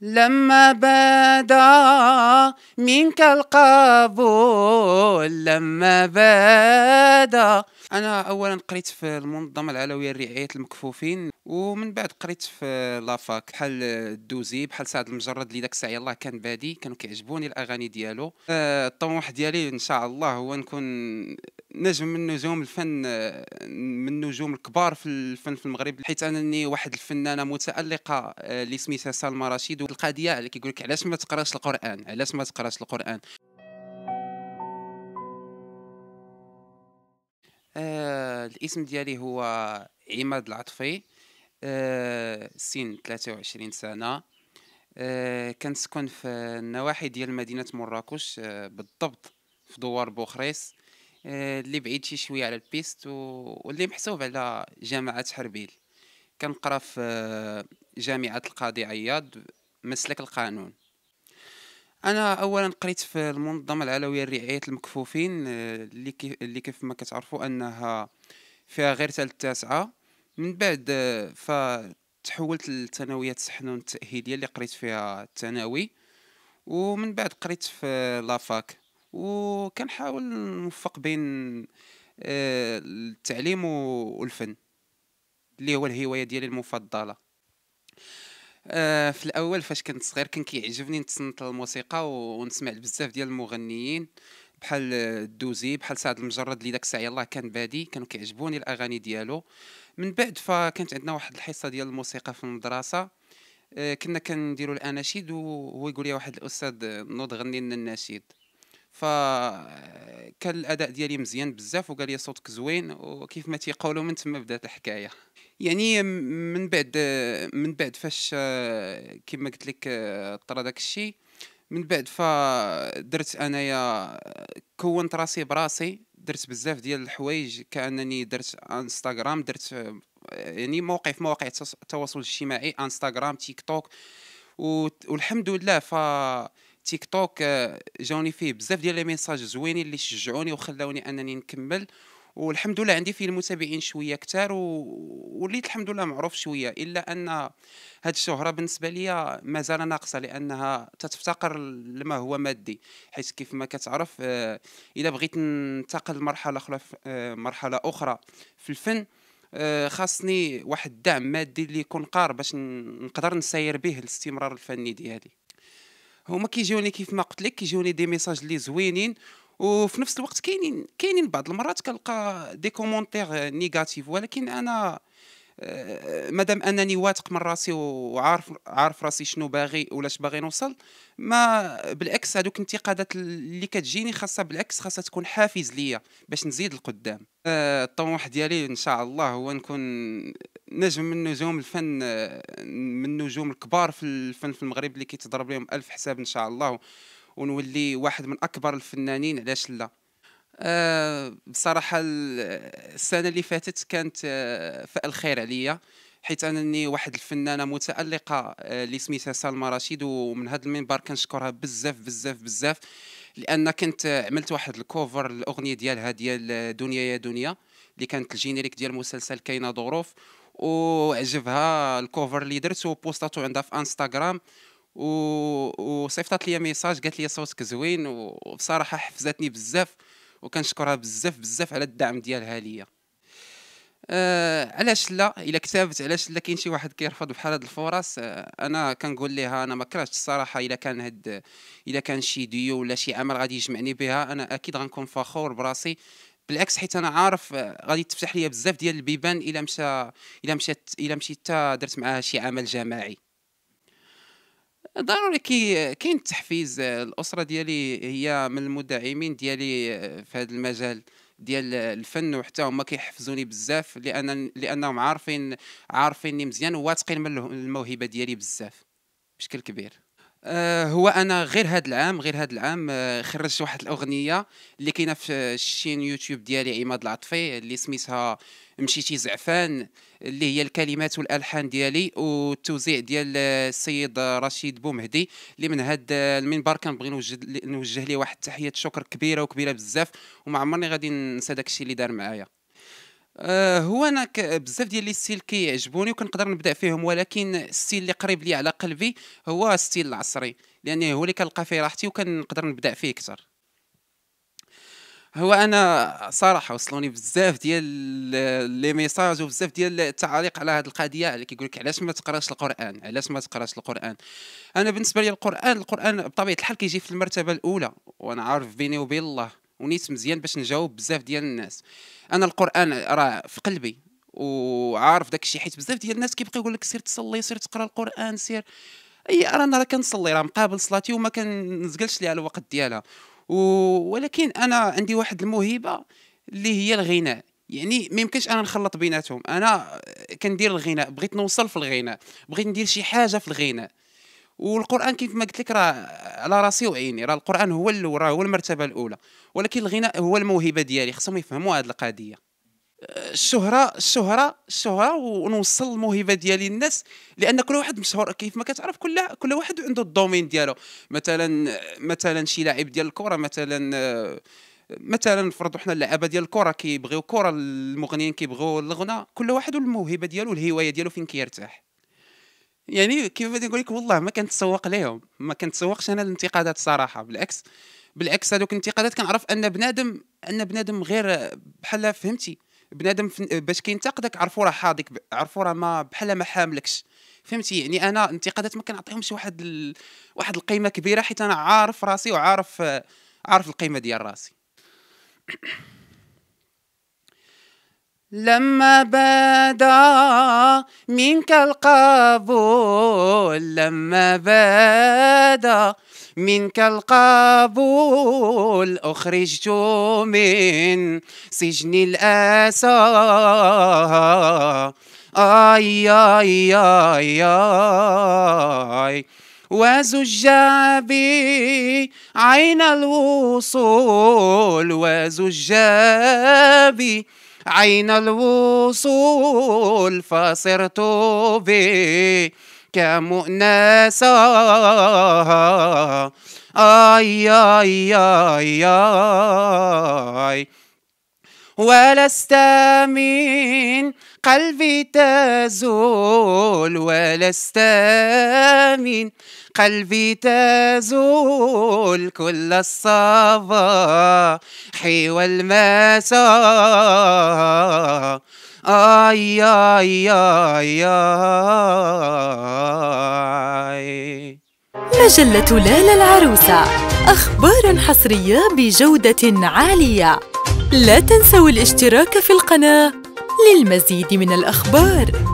لما بدا منك القبول لما بدا انا اولا قريت في المنظمه العلويه لرعايه المكفوفين ومن بعد قريت في لافاك بحال الدوزي بحال سعد المجرد اللي داك الساعه يلاه كان بادي كانوا كيعجبوني الاغاني ديالو آه، الطموح ديالي ان شاء الله هو نكون نجم من نجوم الفن من النجوم الكبار في الفن في المغرب حيت انني واحد الفنانه متالقه آه، اللي سميتها سلمى رشيد والقضيه اللي كيقول لك علاش ما تقراش القران علاش ما تقراش القران آه الاسم ديالي هو عماد العطفي آه سن 23 سنه آه كنسكن في النواحي ديال مدينه مراكش آه بالضبط في دوار بوخريس آه، اللي بعيد شي شويه على البيست واللي محسوب على جامعه حربيل كنقرا في آه، جامعه القاضي عياض مسلك القانون انا اولا قريت في المنظمه العلويه لرعايه المكفوفين آه، اللي كيف اللي كيف ما كتعرفوا انها فيها غير تالت تاسعه من بعد فتحولت للثانوية السحنون التاهيليه اللي قريت فيها الثانوي ومن بعد قريت في لافاك وكنحاول نوفق بين آه، التعليم والفن اللي هو الهوايه ديالي المفضله آه، في الاول فاش كنت صغير كان كيعجبني نتصنت الموسيقى ونسمع بزاف ديال المغنيين بحال الدوزي آه، بحال سعد المجرد اللي داك الساعه يلاه كان بادي كانوا كيعجبوني الاغاني ديالو من بعد فكانت عندنا واحد الحصه ديال الموسيقى في المدرسه كنا كنديروا الاناشيد وهو يقول لي واحد الاستاذ نوض غني لنا النشيد ف كان الاداء ديالي مزيان بزاف وقال لي صوتك زوين وكيف ما تيقولوا من تما بدات الحكايه يعني من بعد من بعد فاش كما قلت لك طرا داك الشيء من بعد فدرت انايا كونت راسي براسي درت بزاف ديال الحوايج كانني درت انستغرام درت يعني موقع في مواقع التواصل الاجتماعي انستغرام تيك توك والحمد لله ف تيك توك euh, جاوني فيه بزاف ديال لي ميساج زوينين اللي شجعوني وخلاوني انني نكمل والحمد لله عندي فيه المتابعين شويه كثار ووليت الحمد لله معروف شويه الا ان هاد الشهره بالنسبه ليا مازال ناقصه لانها تتفتقر لما هو مادي حيث كيف ما كتعرف آه، الا بغيت ننتقل لمرحله اخرى آه، مرحله اخرى في الفن آه، خاصني واحد الدعم مادي اللي يكون قار باش نقدر نسير به الاستمرار الفني ديالي هما كيجيوني كيف ما قلت لك كيجيوني دي ميساج اللي زوينين وفي نفس الوقت كاينين كاينين بعض المرات كنلقى دي كومونتير نيجاتيف ولكن انا آه، مادام انني واثق من راسي وعارف عارف راسي شنو باغي ولاش باغي نوصل ما بالعكس هذوك الانتقادات اللي كتجيني خاصها بالعكس خاصها تكون حافز ليا باش نزيد القدام آه، الطموح ديالي ان شاء الله هو نكون نجم من نجوم الفن آه، من النجوم الكبار في الفن في المغرب اللي كيتضرب لهم الف حساب ان شاء الله ونولي واحد من اكبر الفنانين علاش لا آه، بصراحه السنه اللي فاتت كانت أه فاء الخير عليا حيت انني واحد الفنانه متالقه آه، اللي سميتها سلمى رشيد ومن هذا المنبر كنشكرها بزاف بزاف بزاف لان كنت آه، عملت واحد الكوفر الاغنيه ديالها ديال دنيا يا دنيا اللي كانت الجينيريك ديال مسلسل كاينه ظروف وعجبها الكوفر اللي درت وبوستاتو عندها في انستغرام و... وصيفطات لي ميساج قالت لي صوتك زوين وبصراحه حفزتني بزاف وكنشكرها بزاف بزاف على الدعم ديالها ليا آه علاش لا الا كتبت علاش لا كاين شي واحد كيرفض بحال هاد الفرص آه انا كنقول ليها انا ما كرهتش الصراحه الا كان هاد الا كان شي ديو ولا شي عمل غادي يجمعني بها انا اكيد غنكون فخور براسي بالعكس حيت انا عارف آه، غادي تفتح ليا بزاف ديال البيبان الا مشى الا مشات الا مشيت درت معاها شي عمل جماعي ضروري كي كاين التحفيز آه، الاسره ديالي هي من المدعمين ديالي آه، في هذا المجال ديال آه، الفن وحتى هما كيحفزوني بزاف لان لانهم عارفين عارفيني مزيان وواثقين من الموهبه ديالي بزاف بشكل كبير آه، هو انا غير هاد العام غير هاد العام آه، خرجت واحد الاغنيه اللي كاينه في الشين يوتيوب ديالي عماد العطفي اللي سميتها مشيتي زعفان اللي هي الكلمات والالحان ديالي والتوزيع ديال السيد رشيد بومهدي اللي من هاد المنبر كنبغي نوجه نوجه ليه واحد تحيه شكر كبيره وكبيره بزاف وما عمرني غادي ننسى داكشي اللي دار معايا آه هو انا بزاف ديال لي ستيل كيعجبوني وكنقدر نبدا فيهم ولكن الستيل اللي قريب لي على قلبي هو الستيل العصري لان هو اللي كنلقى فيه راحتي وكنقدر نبدا فيه اكثر هو انا صراحه وصلوني بزاف ديال لي ميساج وبزاف ديال التعاليق على هذه القضيه اللي كيقول لك علاش ما تقراش القران علاش ما تقراش القران انا بالنسبه لي القران القران بطبيعه الحال كيجي في المرتبه الاولى وانا عارف بيني وبين الله ونيت مزيان باش نجاوب بزاف ديال الناس انا القران راه في قلبي وعارف داك الشيء حيت بزاف ديال الناس كيبقى يقول لك سير تصلي سير تقرا القران سير اي رانا راه كنصلي راه مقابل صلاتي وما كنزقلش ليها الوقت ديالها و... ولكن انا عندي واحد الموهبه اللي هي الغناء يعني ما يمكنش انا نخلط بيناتهم انا كندير الغناء بغيت نوصل في الغناء بغيت ندير شي حاجه في الغناء والقران كيف ما قلت لك راه على راسي وعيني راه القران هو الاول راه هو المرتبه الاولى ولكن الغناء هو الموهبه ديالي خصهم يفهموا هذه القضيه الشهره الشهره الشهره ونوصل الموهبه ديالي للناس لان كل واحد مشهور كيف ما كتعرف كل كل واحد عنده الدومين ديالو مثلا مثلا شي لاعب ديال الكره مثلا مثلا نفرضوا حنا اللعابه ديال الكره كيبغيو كره المغنيين كيبغيو الغناء كل واحد والموهبه ديالو الهوايه ديالو فين كيرتاح يعني كيف بدي نقول لك والله ما كنتسوق ليهم ما كنتسوقش انا الانتقادات الصراحه بالعكس بالعكس هذوك الانتقادات كنعرف ان بنادم ان بنادم غير بحال فهمتي بنادم باش كينتقدك عرفوا راه حاضك عرفوا راه ما بحال ما حاملكش فهمتي يعني انا انتقادات ما كنعطيهمش واحد ال... واحد القيمه كبيره حيت انا عارف راسي وعارف عارف القيمه ديال راسي لما بدا منك القبول لما بدا منك القبول أخرجت من سجن الأسى آي آي آي آي وزج بي عين الوصول وزج بي عين الوصول فصرت بك مؤنسا آي آي آي آي ولست من قلبي تزول ولست امين قلبي تزول كل الصباح والمساء آي آي آي آي مجلة ليلى العروسة أخبار حصرية بجودة عالية لا تنسوا الاشتراك في القناة للمزيد من الأخبار